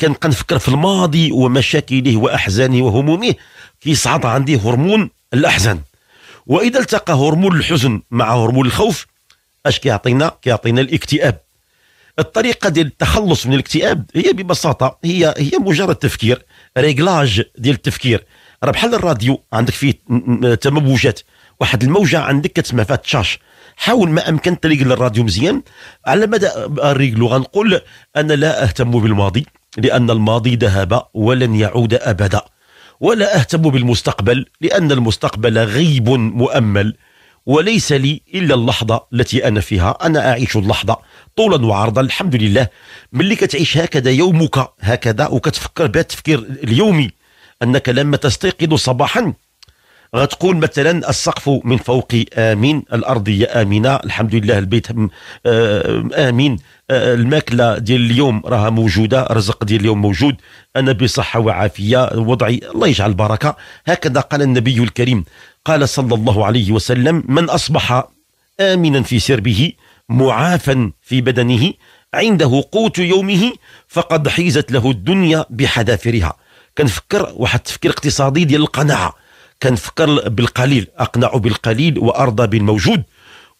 كنبقى نفكر في الماضي ومشاكله واحزانه وهمومه كيصعد عندي هرمون الاحزان واذا التقى هرمون الحزن مع هرمون الخوف اش كيعطينا كيعطينا الاكتئاب الطريقه ديال التخلص من الاكتئاب هي ببساطه هي هي مجرد تفكير ريغلاج ديال التفكير راه بحال الراديو عندك فيه تموجات واحد الموجه عندك كتسمع فيها تشاش حاول ما امكن تريق الراديو مزيان على مدى الريقلو غنقول انا لا اهتم بالماضي لان الماضي ذهب ولن يعود ابدا ولا اهتم بالمستقبل لان المستقبل غيب مؤمل وليس لي الا اللحظه التي انا فيها انا اعيش اللحظه طولا وعرضا الحمد لله ملي كتعيش هكذا يومك هكذا وكتفكر بهذا التفكير اليومي أنك لما تستيقظ صباحا غتقول مثلا السقف من فوقي امين الارضيه امنه الحمد لله البيت امين آه، الماكله ديال اليوم راها موجوده الرزق ديال اليوم موجود انا بصحه وعافيه وضعي الله يجعل البركه هكذا قال النبي الكريم قال صلى الله عليه وسلم من اصبح امنا في سربه معافا في بدنه عنده قوت يومه فقد حيزت له الدنيا بحذافرها كنفكر واحد التفكير اقتصادي ديال القناعه كنفكر بالقليل اقنع بالقليل وارضى بالموجود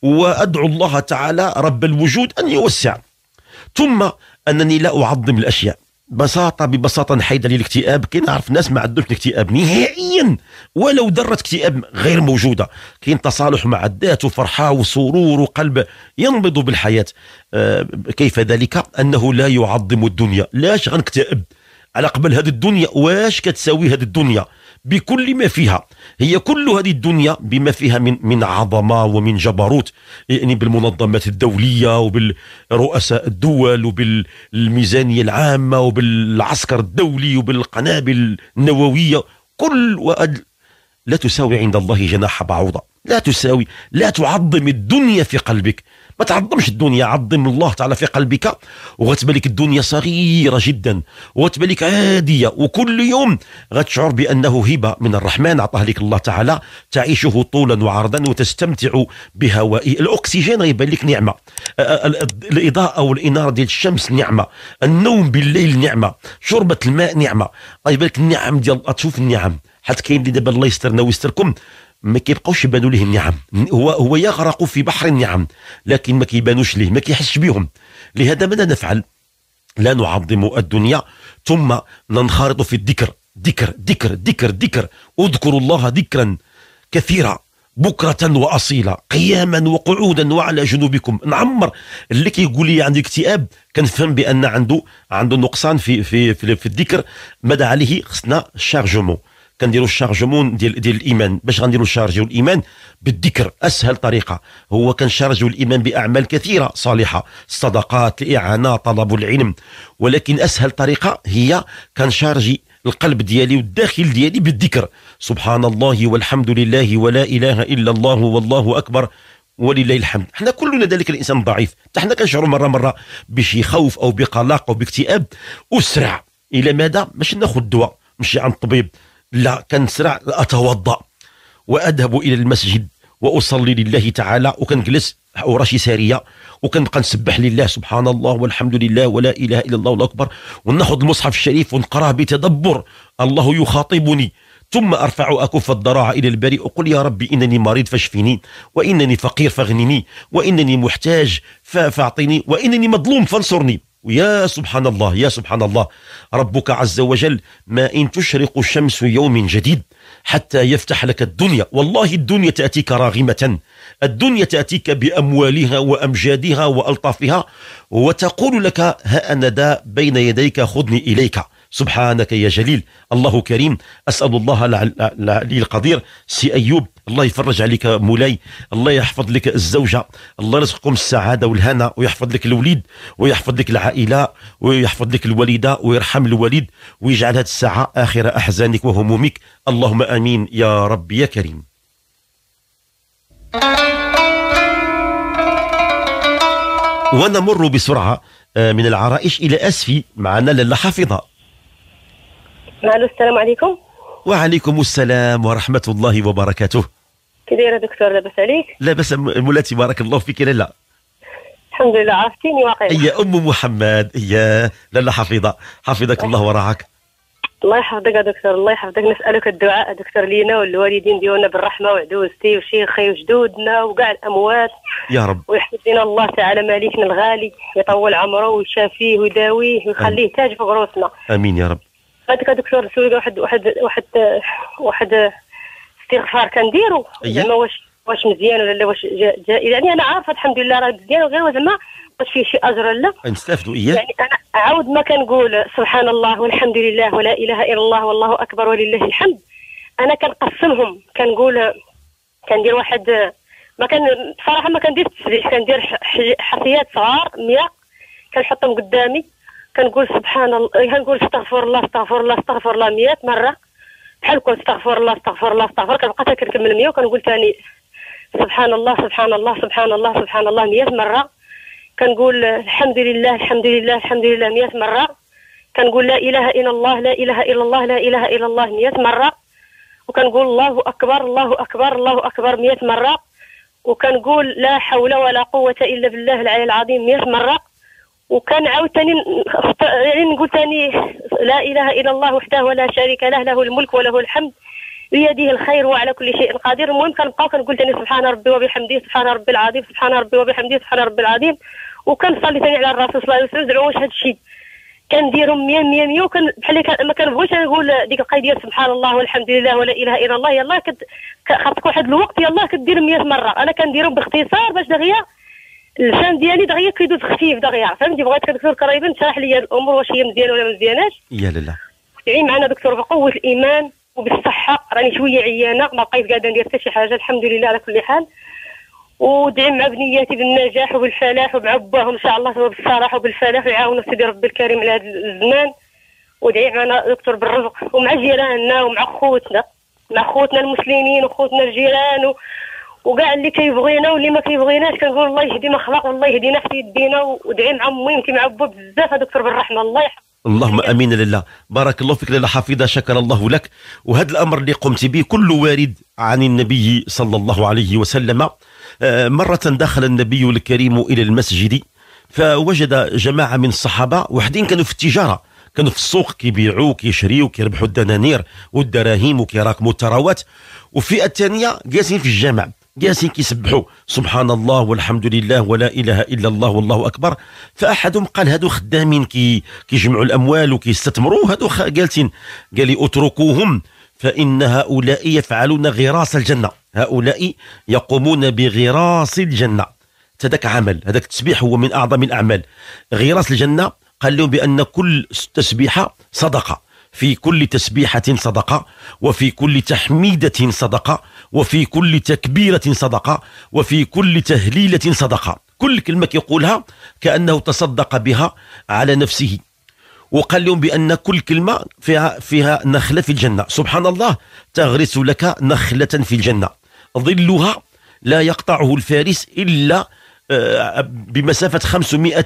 وادعو الله تعالى رب الوجود ان يوسع ثم انني لا اعظم الاشياء بساطه ببساطه نحيد لي الاكتئاب نعرف ناس ما عندهمش الاكتئاب نهائيا ولو ذره اكتئاب غير موجوده كاين تصالح مع الذات وفرحه وسرور وقلب ينبض بالحياه آه، كيف ذلك انه لا يعظم الدنيا لاش غنكتئب على قبل هذه الدنيا واش كتساوي هذه الدنيا بكل ما فيها هي كل هذه الدنيا بما فيها من من عظمه ومن جبروت يعني بالمنظمات الدوليه وبالرؤساء الدول وبالميزانيه العامه وبالعسكر الدولي وبالقنابل النوويه كل وأد لا تساوي عند الله جناح بعوضه لا تساوي لا تعظم الدنيا في قلبك ما تعظمش الدنيا عظم الله تعالى في قلبك وغتبان الدنيا صغيره جدا وغتبان لك عاديه وكل يوم غتشعر بانه هبه من الرحمن عطاه لك الله تعالى تعيشه طولا وعرضا وتستمتع بهواء الاكسجين غيبان لك نعمه الاضاءه والاناره ديال الشمس نعمه النوم بالليل نعمه شربه الماء نعمه غيبان لك النعم ديال تشوف النعم حتى كاين اللي دابا الله يسترنا ويستركم ما كيبقاوش يبانوا ليه النعم هو هو يغرق في بحر النعم لكن ما كيبانوش ليه ما كيحسش بهم لهذا ماذا نفعل لا نعظم الدنيا ثم ننخرط في الذكر ذكر ذكر ذكر ذكر اذكروا الله ذكرا كثيرا بكرة وأصيلا قياما وقعودا وعلى جنوبكم نعمر اللي كيقول لي عندي اكتئاب كنفهم بأن عنده عنده نقصان في في في, في الذكر ماذا عليه خصنا شارجمون كنديروا الشارجمون ديال ديال الايمان باش غنديروا شارجيو الايمان بالذكر اسهل طريقه هو كنشارجيو الايمان باعمال كثيره صالحه الصدقات الاعانه طلب العلم ولكن اسهل طريقه هي كنشارجي القلب ديالي والداخل ديالي بالذكر سبحان الله والحمد لله ولا اله الا الله والله اكبر ولله الحمد حنا كلنا ذلك الانسان ضعيف حتى حنا كنشعروا مره مره بشي خوف او بقلق او باكتئاب اسرع الى ماذا باش ناخذ دواء نمشي عند الطبيب لا كنسرع اتوضا واذهب الى المسجد واصلي لله تعالى وكنجلس وراشي ساريه وكنبقى نسبح لله سبحان الله والحمد لله ولا اله الا الله والله اكبر وناخذ المصحف الشريف ونقراه بتدبر الله يخاطبني ثم ارفع اكف الضراعه الى البريء وقل يا ربي انني مريض فاشفني وانني فقير فاغنني وانني محتاج فاعطني وانني مظلوم فانصرني ويا سبحان الله يا سبحان الله ربك عز وجل ما إن تشرق الشمس يوم جديد حتى يفتح لك الدنيا والله الدنيا تأتيك راغمة الدنيا تأتيك بأموالها وأمجادها وألطافها وتقول لك ها أنا دا بين يديك خذني إليك سبحانك يا جليل الله كريم أسأل الله العلي القدير سي أيوب الله يفرج عليك مولاي الله يحفظ لك الزوجة الله يرزقكم السعادة والهنا ويحفظ لك الوليد ويحفظ لك العائلة ويحفظ لك الوالدة ويرحم الوالد ويجعل هذه الساعة آخر أحزانك وهمومك اللهم آمين يا رب يا كريم ونمر بسرعة آه، من العرائش إلى أسفي معنا لاله حافظة الو السلام عليكم وعليكم السلام ورحمه الله وبركاته كي دكتور لاباس عليك لاباس مولاتي بارك الله فيك لالا الحمد لله عرفتيني واقيلا هي ام محمد هي لالا حفيظه حفظك الله ورعاك الله يحفظك يا دكتور الله يحفظك نسالك الدعاء دكتور لينا والوالدين ديالنا بالرحمه وعدوزتي وشيخي وجدودنا وكاع الاموات يا رب ويحفظ لنا الله تعالى مالكنا الغالي يطول عمره ويشافيه ويداويه ويخليه تاج في غروسنا امين يا رب هذيك دكتور سوي واحد واحد واحد واحد استغفار كنديرو زعما واش واش مزيان ولا لا واش جائز يعني انا عارفه الحمد لله راه مزيان وغير زعما واش فيه شي اجر ولا نستافدوا اياه يعني انا عاود ما كنقول سبحان الله والحمد لله ولا اله الا الله والله اكبر ولله الحمد انا كنقسمهم كنقول كندير واحد ما كان بصراحه ما كندير التسبيح كندير حصيات صغار 100 كنحطهم قدامي كنقول سبحان الله إيه، كنقول استغفر الله استغفر الله استغفر الله 100 مره بحال كنت استغفر الله استغفر الله استغفر كنبقى كنكمل 100 وكنقول ثاني سبحان الله سبحان الله سبحان الله سبحان الله 100 مره كنقول الحمد لله الحمد لله الحمد لله 100 مره كنقول لا اله الا الله لا اله الا الله لا اله الا الله 100 مره وكنقول الله اكبر الله اكبر الله اكبر 100 مره وكنقول لا حول ولا قوه الا بالله العلي العظيم 100 مره وكان عاوتاني يعني نقول ثاني لا اله الا الله وحده ولا شريك له له الملك وله الحمد بيده الخير وعلى كل شيء قدير المهم كنبقاو كنقول ثاني سبحان ربي وبحمده سبحان ربي العظيم سبحان ربي وبحمده سبحان ربي العظيم وكنصلي ثاني على الرسول صلى الله عليه وسلم زعما واش هذا الشيء كنديرهم 100 100 100 وكان بحال ما كنبغيش نقول ديك القضيه ديال سبحان الله والحمد لله ولا اله الا الله يلاه خاصك واحد الوقت يلاه كدير 100 مره انا كنديرهم باختصار باش دغيا اللسان ديالي دغيا كيدوز خفيف دغيا فهمتي بغيت دكتور قريبا شرح لي الامور واش هي مزيانه ولا مزياناش يا لاله تعي يعني معنا دكتور بقوه الايمان وبالصحه راني شويه عيانه ما بقيت قاعده ندير حتى شي حاجه الحمد لله على كل حال ودعي مع بنياتي بالنجاح وبالفلاح وبعباهم ان شاء الله بالصلاح وبالفلاح ويعاونوا سيدي ربي الكريم على هذا الزمان ودعي معنا دكتور بالرزق ومع جيراننا ومع خوتنا مع خوتنا المسلمين وخوتنا الجيران وكاع اللي كيبغينا واللي ما كيبغيناش كنقول الله يهدينا خلق والله يهدينا في يدينا ودعي مع امي يمكن مع بزاف دكتور بالرحمه الله يحفظك اللهم امين لله بارك الله فيك لاله حفيظه شكر الله لك وهذا الامر اللي قمت به كل وارد عن النبي صلى الله عليه وسلم آه، مره دخل النبي الكريم الى المسجد فوجد جماعه من الصحابه وحدين كانوا في التجاره كانوا في السوق كيبيعوا كيشريوا كيربحوا الدنانير والدراهم وكيراكموا الثروات وفئه ثانيه جالسين في الجامع جالسين كيسبحوا سبحان الله والحمد لله ولا اله الا الله والله اكبر فاحدهم قال هادو خدامين كي كيجمعوا الاموال وكيستثمروا هادو جالسين قال لي اتركوهم فان هؤلاء يفعلون غراس الجنه هؤلاء يقومون بغراس الجنه هذاك عمل هذاك التسبيح هو من اعظم الاعمال غراس الجنه قال لهم بان كل تسبيحه صدقه في كل تسبيحة صدقة وفي كل تحميدة صدقة وفي كل تكبيرة صدقة وفي كل تهليلة صدقة كل كلمة يقولها كأنه تصدق بها على نفسه وقال لهم بأن كل كلمة فيها, فيها نخلة في الجنة سبحان الله تغرس لك نخلة في الجنة ظلها لا يقطعه الفارس إلا آه، بمسافة 500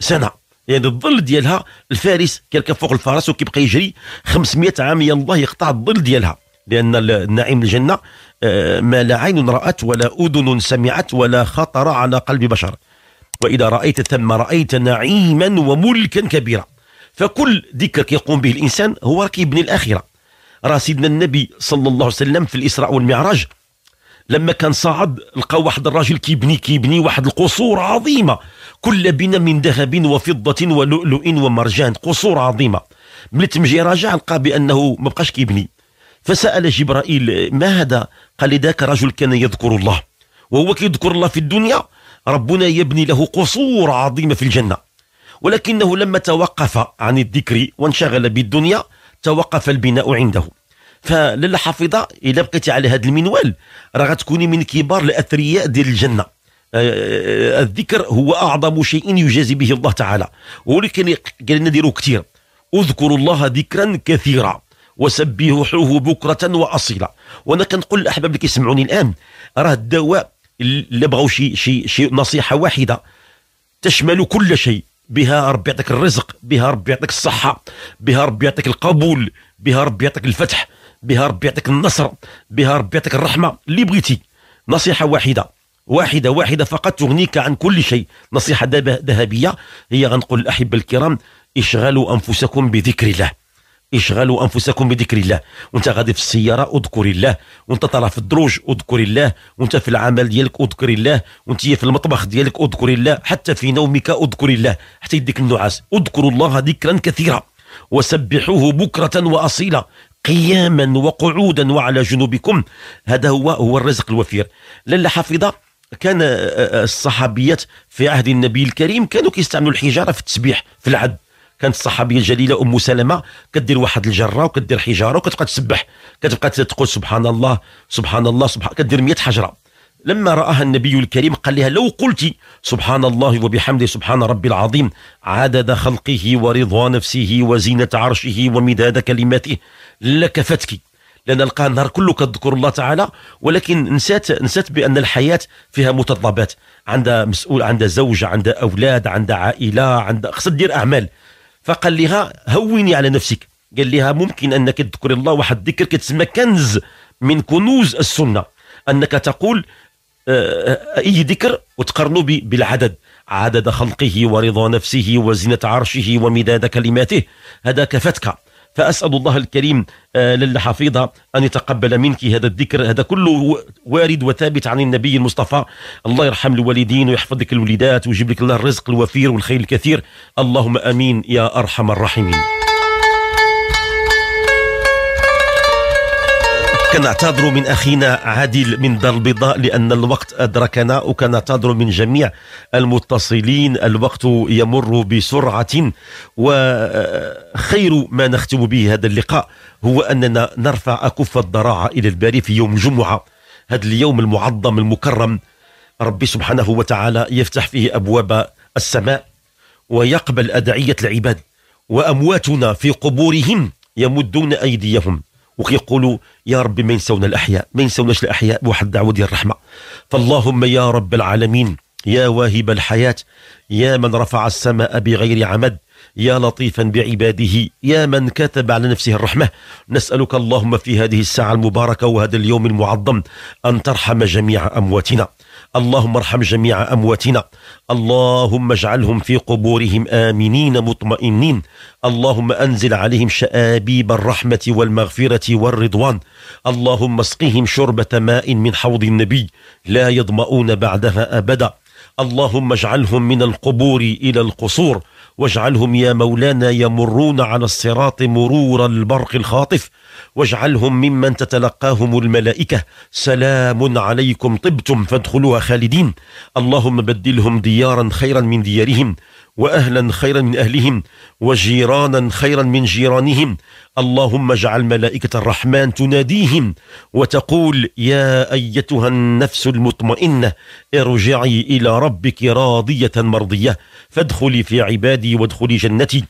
سنة لان يعني الظل ديالها الفارس كيركب فوق الفرس وكيبقى يجري 500 عام الله يقطع الظل ديالها لان النعيم الجنه آه، ما لا عين رات ولا اذن سمعت ولا خطر على قلب بشر واذا رايت ثم رايت نعيما وملكا كبيرا فكل ذكر كيقوم به الانسان هو كيبني الاخره راه سيدنا النبي صلى الله عليه وسلم في الاسراء والمعراج لما كان صعب لقى واحد الراجل كيبني كيبني واحد القصور عظيمة كل بنا من ذهب وفضة ولؤلؤ ومرجان قصور عظيمة ملي تمجي راجع لقى بأنه ما بقاش كيبني فسأل جبرائيل ما هذا قال ذاك رجل كان يذكر الله وهو كيذكر الله في الدنيا ربنا يبني له قصور عظيمة في الجنة ولكنه لما توقف عن الذكر وانشغل بالدنيا توقف البناء عنده فلاله حفيظه الا بقيتي على هذا المنوال راه غتكوني من كبار الاثرياء ديال الجنه آه، آه، الذكر هو اعظم شيء يجازي به الله تعالى ولكن قال لنا ديروا كثير اذكروا الله ذكرا كثيرا وسبحوه بكره واصيلا وانا كنقول للاحباب اللي كيسمعوني الان راه الدواء اللي بغاو شي شي شي نصيحه واحده تشمل كل شيء بها ربي يعطيك الرزق بها ربي يعطيك الصحه بها ربي يعطيك القبول بها ربي يعطيك الفتح بها ربي يعطيك النصر بها ربي يعطيك الرحمه اللي بغيتي نصيحه واحده واحده واحده فقط تغنيك عن كل شيء نصيحه ذهبيه هي غنقول الاحبه الكرام اشغلوا انفسكم بذكر الله اشغلوا انفسكم بذكر الله وانت غادي في السياره اذكر الله وانت طالع في الدروج اذكر الله وانت في العمل ديالك اذكر الله وانت في المطبخ ديالك اذكر الله حتى في نومك اذكر الله حتى يديك النعاس اذكروا الله ذكرا كثيرا وسبحوه بكرة وأصيلا قياما وقعودا وعلى جنوبكم هذا هو هو الرزق الوفير للا حفظه كان آه، آه، الصحابيات في عهد النبي الكريم كانوا كيستعملوا الحجاره في التسبيح في العد كانت الصحابيه الجليله ام سلمه كدير واحد الجره وكدير حجاره وكتبقى تسبح كتبقى تقول سبحان الله سبحان الله سبحان كدير 100 حجره لما راها النبي الكريم قال لها لو قلت سبحان الله وبحمده سبحان ربي العظيم عدد خلقه ورضا نفسه وزينه عرشه ومداد كلماته لا كفتك لان القى النهار كله كتذكر الله تعالى ولكن نسات نسات بان الحياه فيها متطلبات عندها مسؤول عندها زوجه عندها اولاد عندها عائله عندها خصها دير اعمال فقال لها هوني على نفسك قال لها ممكن انك تذكري الله واحد الذكر كتسمى كنز من كنوز السنه انك تقول آه، آه، اي ذكر وتقارنوا بالعدد عدد خلقه ورضا نفسه وزنه عرشه ومداد كلماته هذا كفتك فأسأل الله الكريم آه، حفيظه أن يتقبل منك هذا الذكر هذا كله وارد وثابت عن النبي المصطفى الله يرحم الوالدين ويحفظ لك الوليدات ويجيب لك الله الرزق الوفير والخير الكثير اللهم أمين يا أرحم الراحمين كنعتذر من اخينا عادل من دار البيضاء لان الوقت ادركنا وكنعتذر من جميع المتصلين الوقت يمر بسرعه وخير ما نختم به هذا اللقاء هو اننا نرفع اكف الضراعه الى الباري في يوم جمعه هذا اليوم المعظم المكرم ربي سبحانه وتعالى يفتح فيه ابواب السماء ويقبل ادعيه العباد وامواتنا في قبورهم يمدون ايديهم وكيقولوا يا ربي ما ينسونا الاحياء ما ينسوناش الاحياء بواحد الدعوه ديال الرحمه فاللهم يا رب العالمين يا واهب الحياه يا من رفع السماء بغير عمد يا لطيفا بعباده يا من كتب على نفسه الرحمة نسألك اللهم في هذه الساعة المباركة وهذا اليوم المعظم أن ترحم جميع أمواتنا اللهم ارحم جميع أمواتنا اللهم اجعلهم في قبورهم آمنين مطمئنين اللهم أنزل عليهم شآبيب الرحمة والمغفرة والرضوان اللهم اسقهم شربة ماء من حوض النبي لا يظمؤون بعدها أبدا اللهم اجعلهم من القبور إلى القصور واجعلهم يا مولانا يمرون على الصراط مرور البرق الخاطف واجعلهم ممن تتلقاهم الملائكة سلام عليكم طبتم فادخلوها خالدين اللهم بدلهم ديارا خيرا من ديارهم واهلا خيرا من اهلهم وجيرانا خيرا من جيرانهم اللهم اجعل ملائكه الرحمن تناديهم وتقول يا ايتها النفس المطمئنه ارجعي الى ربك راضيه مرضيه فادخلي في عبادي وادخلي جنتي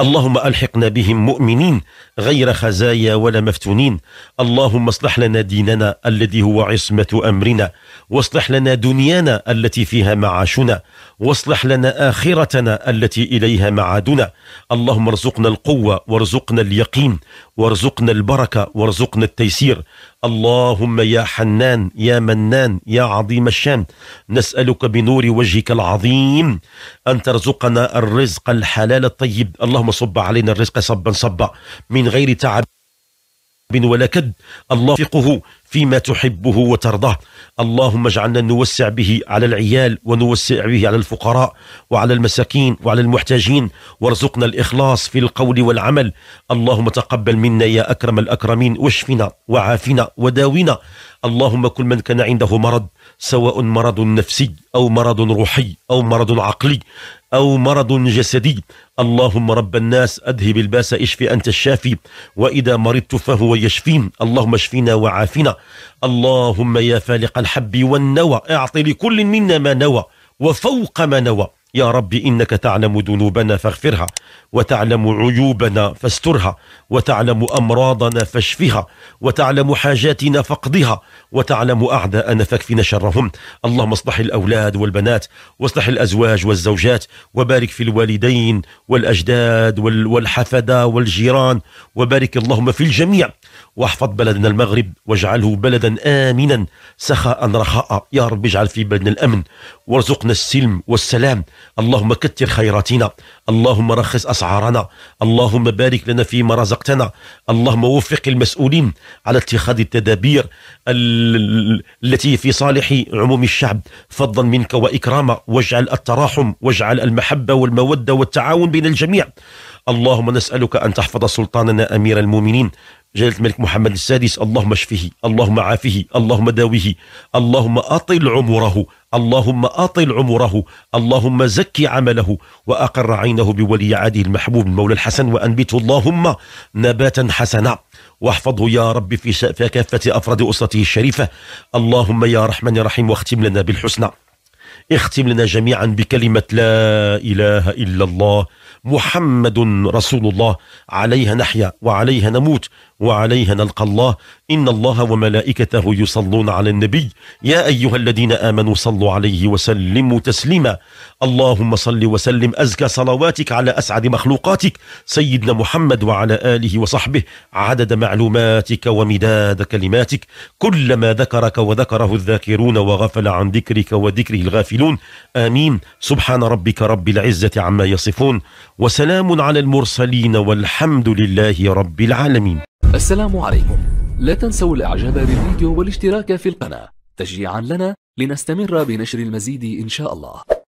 اللهم ألحقنا بهم مؤمنين غير خزايا ولا مفتونين اللهم اصلح لنا ديننا الذي هو عصمة أمرنا واصلح لنا دنيانا التي فيها معاشنا واصلح لنا آخرتنا التي إليها معادنا اللهم ارزقنا القوة وارزقنا اليقين وارزقنا البركة وارزقنا التيسير اللهم يا حنان يا منان يا عظيم الشان نسألك بنور وجهك العظيم أن ترزقنا الرزق الحلال الطيب اللهم صب علينا الرزق صبا صبا من غير تعب ولا كد الله فقه فيما تحبه وترضاه اللهم اجعلنا نوسع به على العيال ونوسع به على الفقراء وعلى المساكين وعلى المحتاجين وارزقنا الإخلاص في القول والعمل اللهم تقبل منا يا أكرم الأكرمين واشفنا وعافنا وداونا اللهم كل من كان عنده مرض سواء مرض نفسي أو مرض روحي أو مرض عقلي أو مرض جسدي اللهم رب الناس أذهب الباس اشفي أنت الشافي وإذا مرضت فهو يشفين اللهم اشفينا وعافنا اللهم يا فالق الحب والنوى اعطي لكل منا ما نوى وفوق ما نوى يا رب إنك تعلم ذنوبنا فاغفرها وتعلم عيوبنا فاسترها وتعلم أمراضنا فاشفها وتعلم حاجاتنا فاقضها وتعلم أعداءنا فاكفنا شرهم اللهم اصلح الأولاد والبنات واصلح الأزواج والزوجات وبارك في الوالدين والأجداد والحفدة والجيران وبارك اللهم في الجميع واحفظ بلدنا المغرب واجعله بلدا آمنا سخاء رخاء يا رب اجعل في بلدنا الأمن وارزقنا السلم والسلام اللهم كتر خيراتنا اللهم رخص أصعب أسعارنا اللهم بارك لنا فيما رزقتنا اللهم وفق المسؤولين على اتخاذ التدابير التي في صالح عموم الشعب فضلا منك وإكراما واجعل التراحم واجعل المحبة والمودة والتعاون بين الجميع اللهم نسألك أن تحفظ سلطاننا أمير المؤمنين جلالة الملك محمد السادس اللهم اشفه اللهم عافه اللهم داويه اللهم أطل عمره اللهم أطل عمره اللهم زكي عمله وأقر عينه بولي عهده المحبوب المولى الحسن وأنبته اللهم نباتا حسنا واحفظه يا رب في, في كافة أفراد أسرته الشريفة اللهم يا رحمن يا رحيم واختم لنا بالحسنى اختم لنا جميعا بكلمة لا إله إلا الله محمد رسول الله عليها نحيا وعليها نموت وعليها نلقى الله إن الله وملائكته يصلون على النبي يا أيها الذين آمنوا صلوا عليه وسلموا تسليما اللهم صل وسلم أزكى صلواتك على أسعد مخلوقاتك سيدنا محمد وعلى آله وصحبه عدد معلوماتك ومداد كلماتك كلما ذكرك وذكره الذاكرون وغفل عن ذكرك وذكره الغافلون آمين سبحان ربك رب العزة عما يصفون وسلام على المرسلين والحمد لله رب العالمين السلام عليكم لا تنسوا الإعجاب بالفيديو والاشتراك في القناة تشجيعا لنا لنستمر بنشر المزيد إن شاء الله